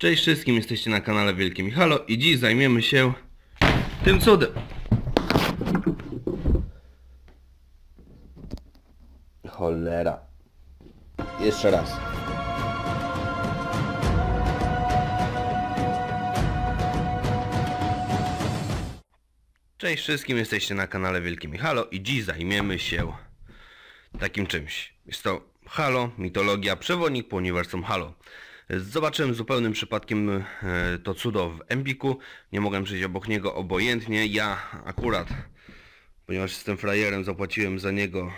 Cześć wszystkim, jesteście na kanale Wielkie Michalo i dziś zajmiemy się tym cudem. Cholera. Jeszcze raz. Cześć wszystkim, jesteście na kanale Wielkie Michalo i dziś zajmiemy się takim czymś. Jest to Halo, mitologia, przewodnik po uniwersum Halo. Zobaczyłem zupełnym przypadkiem e, to cudo w Embiku. Nie mogłem przejść obok niego obojętnie. Ja akurat, ponieważ jestem frajerem, zapłaciłem za niego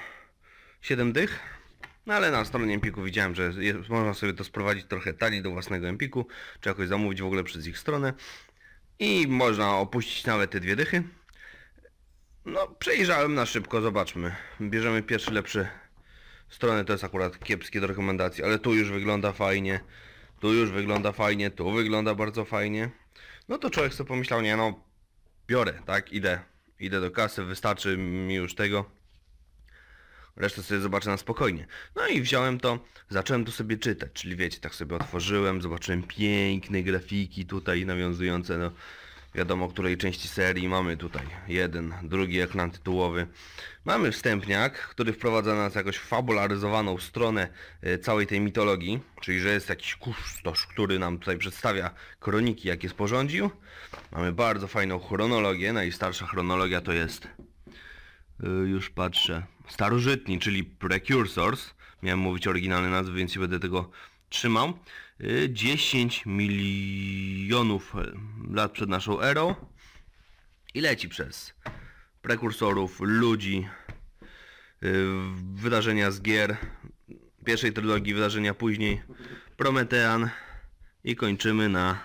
7 dych. No ale na stronie Empiku widziałem, że jest, można sobie to sprowadzić trochę taniej do własnego Empiku, czy jakoś zamówić w ogóle przez ich stronę. I można opuścić nawet te dwie dychy. No, przejrzałem na szybko, zobaczmy. Bierzemy pierwszy lepszy stronę, to jest akurat kiepskie do rekomendacji, ale tu już wygląda fajnie tu już wygląda fajnie, tu wygląda bardzo fajnie. No to człowiek sobie pomyślał, nie no, biorę, tak, idę, idę do kasy, wystarczy mi już tego. Resztę sobie zobaczę na spokojnie. No i wziąłem to, zacząłem to sobie czytać, czyli wiecie, tak sobie otworzyłem, zobaczyłem piękne grafiki tutaj nawiązujące do... No, wiadomo której części serii mamy tutaj jeden, drugi ekran tytułowy. Mamy wstępniak, który wprowadza nas jakoś fabularyzowaną stronę e, całej tej mitologii, czyli że jest jakiś kustosz, który nam tutaj przedstawia kroniki jakie sporządził. Mamy bardzo fajną chronologię, najstarsza chronologia to jest, e, już patrzę, starożytni, czyli Precursors. Miałem mówić oryginalne nazwy, więc nie będę tego trzymał 10 y, milionów y, lat przed naszą erą i leci przez prekursorów, ludzi, y, wydarzenia z gier, pierwszej trylogii, wydarzenia później, Prometean i kończymy na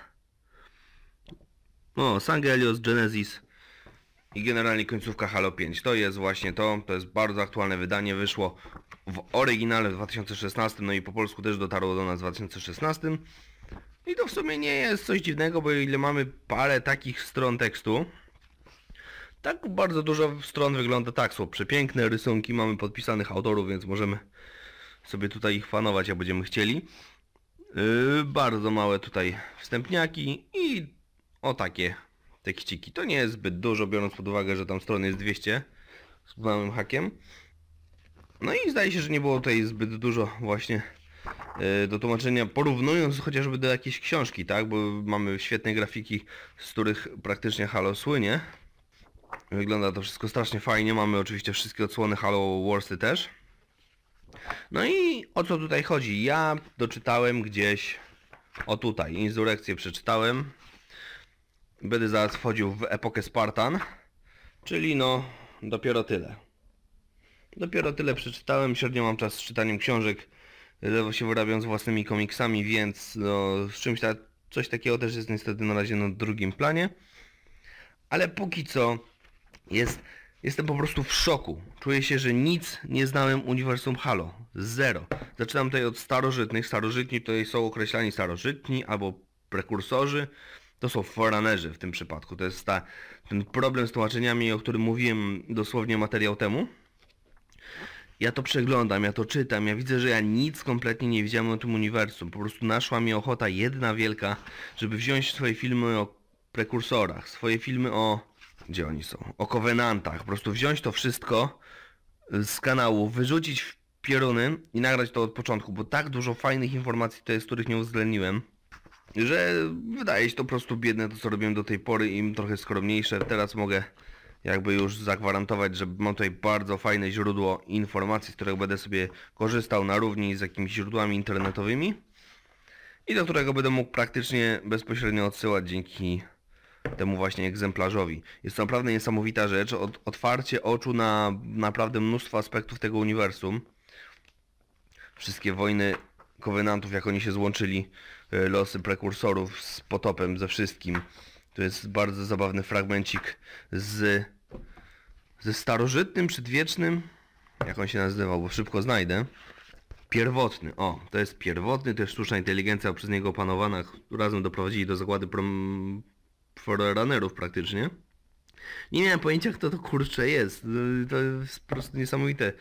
no, Sangelios, Genesis i generalnie końcówka Halo 5. To jest właśnie to, to jest bardzo aktualne wydanie, wyszło w oryginale w 2016, no i po polsku też dotarło do nas w 2016. I to w sumie nie jest coś dziwnego, bo ile mamy parę takich stron tekstu, tak bardzo dużo stron wygląda tak, są przepiękne rysunki, mamy podpisanych autorów, więc możemy sobie tutaj ich fanować, jak będziemy chcieli. Yy, bardzo małe tutaj wstępniaki i o takie tekściki. To nie jest zbyt dużo, biorąc pod uwagę, że tam stron jest 200 z małym hakiem. No i zdaje się, że nie było tutaj zbyt dużo właśnie e, do tłumaczenia, porównując chociażby do jakiejś książki, tak? Bo mamy świetne grafiki, z których praktycznie Halo słynie. Wygląda to wszystko strasznie fajnie, mamy oczywiście wszystkie odsłony Halo Warsy też. No i o co tutaj chodzi? Ja doczytałem gdzieś, o tutaj, Insurrekcję przeczytałem. Będę zaraz wchodził w epokę Spartan, czyli no dopiero tyle. Dopiero tyle przeczytałem, średnio mam czas z czytaniem książek, lewo się wyrabiam z własnymi komiksami, więc no, z czymś ta, coś takiego też jest niestety na razie na drugim planie. Ale póki co jest, jestem po prostu w szoku. Czuję się, że nic nie znałem uniwersum Halo. Zero. Zaczynam tutaj od starożytnych. Starożytni tutaj są określani starożytni albo prekursorzy. To są forerunnerzy w tym przypadku. To jest ta, ten problem z tłumaczeniami, o którym mówiłem dosłownie materiał temu ja to przeglądam, ja to czytam, ja widzę, że ja nic kompletnie nie wiedziałem o tym uniwersum. Po prostu naszła mi ochota jedna wielka, żeby wziąć swoje filmy o prekursorach, swoje filmy o... Gdzie oni są? O Covenantach. Po prostu wziąć to wszystko z kanału, wyrzucić w pieruny i nagrać to od początku, bo tak dużo fajnych informacji to jest, których nie uwzględniłem że wydaje się to po prostu biedne to co robiłem do tej pory im trochę skromniejsze. Teraz mogę jakby już zagwarantować, że mam tutaj bardzo fajne źródło informacji, z którego będę sobie korzystał na równi z jakimiś źródłami internetowymi i do którego będę mógł praktycznie bezpośrednio odsyłać dzięki temu właśnie egzemplarzowi. Jest to naprawdę niesamowita rzecz, Od, otwarcie oczu na naprawdę mnóstwo aspektów tego uniwersum. Wszystkie wojny kowenantów, jak oni się złączyli, e, losy prekursorów z potopem, ze wszystkim. To jest bardzo zabawny fragmencik z ze starożytnym, przedwiecznym, jak on się nazywał, bo szybko znajdę, Pierwotny, o, to jest pierwotny, to jest sztuczna inteligencja przez niego opanowana, razem doprowadzili do zagłady prom... forerunnerów praktycznie. Nie miałem pojęcia, kto to kurcze jest. To jest po prostu niesamowite.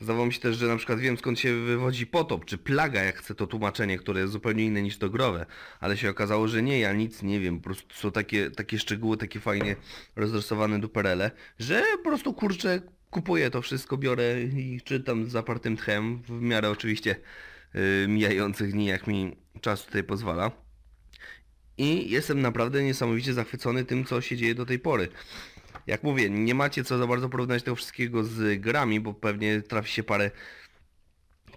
Zdawało mi się też, że na przykład wiem skąd się wywodzi potop, czy plaga, jak chcę to tłumaczenie, które jest zupełnie inne niż to growe, ale się okazało, że nie, ja nic nie wiem, po prostu są takie, takie szczegóły, takie fajnie rozrysowane duperele, że po prostu kurczę, kupuję to wszystko, biorę i czytam z zapartym tchem, w miarę oczywiście yy, mijających dni, jak mi czas tutaj pozwala. I jestem naprawdę niesamowicie zachwycony tym, co się dzieje do tej pory jak mówię, nie macie co za bardzo porównać tego wszystkiego z grami, bo pewnie trafi się parę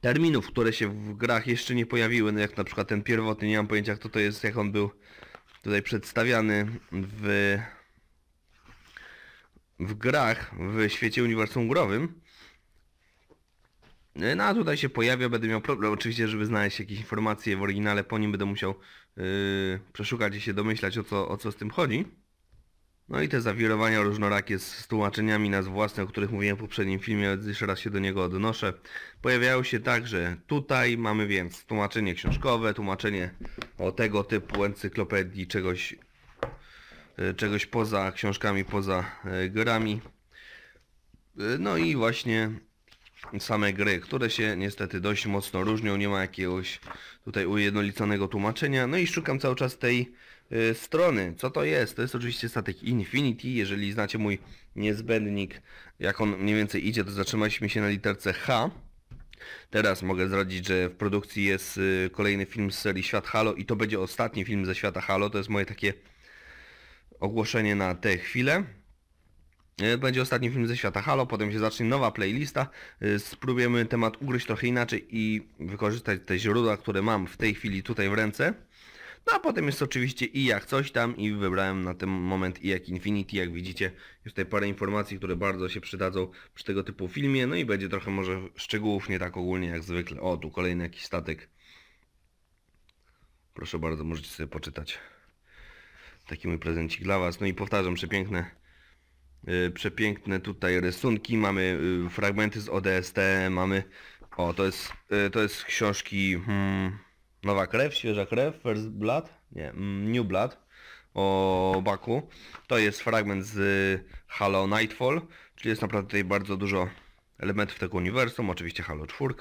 terminów, które się w grach jeszcze nie pojawiły, no jak na przykład ten pierwotny, nie mam pojęcia kto to jest, jak on był tutaj przedstawiany w, w grach w świecie uniwersum growym. No, no a tutaj się pojawia, będę miał problem oczywiście, żeby znaleźć jakieś informacje w oryginale, po nim będę musiał yy, przeszukać i się domyślać o co, o co z tym chodzi. No i te zawirowania różnorakie z tłumaczeniami nazw własnych, o których mówiłem w poprzednim filmie, więc jeszcze raz się do niego odnoszę, pojawiają się także tutaj mamy więc tłumaczenie książkowe, tłumaczenie o tego typu encyklopedii, czegoś, e, czegoś poza książkami, poza e, grami. E, no i właśnie same gry, które się niestety dość mocno różnią, nie ma jakiegoś tutaj ujednoliconego tłumaczenia. No i szukam cały czas tej y, strony. Co to jest? To jest oczywiście statek Infinity. Jeżeli znacie mój niezbędnik, jak on mniej więcej idzie, to zatrzymaliśmy się na literce H. Teraz mogę zdradzić, że w produkcji jest y, kolejny film z serii Świat Halo i to będzie ostatni film ze świata Halo. To jest moje takie ogłoszenie na tę chwilę. E, będzie ostatni film ze świata Halo, potem się zacznie nowa playlista. E, spróbujemy temat ugryźć trochę inaczej i wykorzystać te źródła, które mam w tej chwili tutaj w ręce. No a potem jest oczywiście i jak coś tam i wybrałem na ten moment i jak Infinity, jak widzicie jest tutaj parę informacji, które bardzo się przydadzą przy tego typu filmie, no i będzie trochę może szczegółów nie tak ogólnie jak zwykle. O, tu kolejny jakiś statek. Proszę bardzo, możecie sobie poczytać. Taki mój prezencik dla Was. No i powtarzam, przepiękne Y, przepiękne tutaj rysunki, mamy y, fragmenty z ODST, mamy... O, to jest, y, to jest książki hmm, Nowa Krew, Świeża Krew, First Blood, nie, mm, New Blood o Baku. To jest fragment z Halo Nightfall, czyli jest naprawdę tutaj bardzo dużo elementów tego uniwersum, oczywiście Halo 4.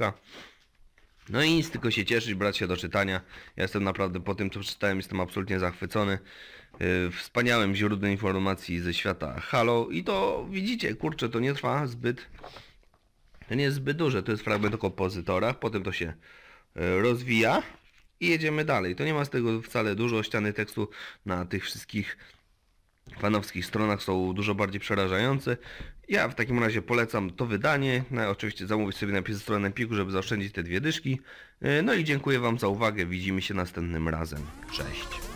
No i nic, tylko się cieszyć, brać się do czytania. Ja jestem naprawdę po tym, co przeczytałem, jestem absolutnie zachwycony y, wspaniałym źródłem informacji ze świata Halo i to widzicie, kurczę, to nie trwa zbyt, to nie jest zbyt duże, to jest fragment o kompozytorach, potem to się y, rozwija i jedziemy dalej. To nie ma z tego wcale dużo ściany tekstu na tych wszystkich panowskich stronach są dużo bardziej przerażające. Ja w takim razie polecam to wydanie. No, oczywiście zamówić sobie najpierw stronę Piku, żeby zaoszczędzić te dwie dyszki. E, no i dziękuję Wam za uwagę. Widzimy się następnym razem. Cześć.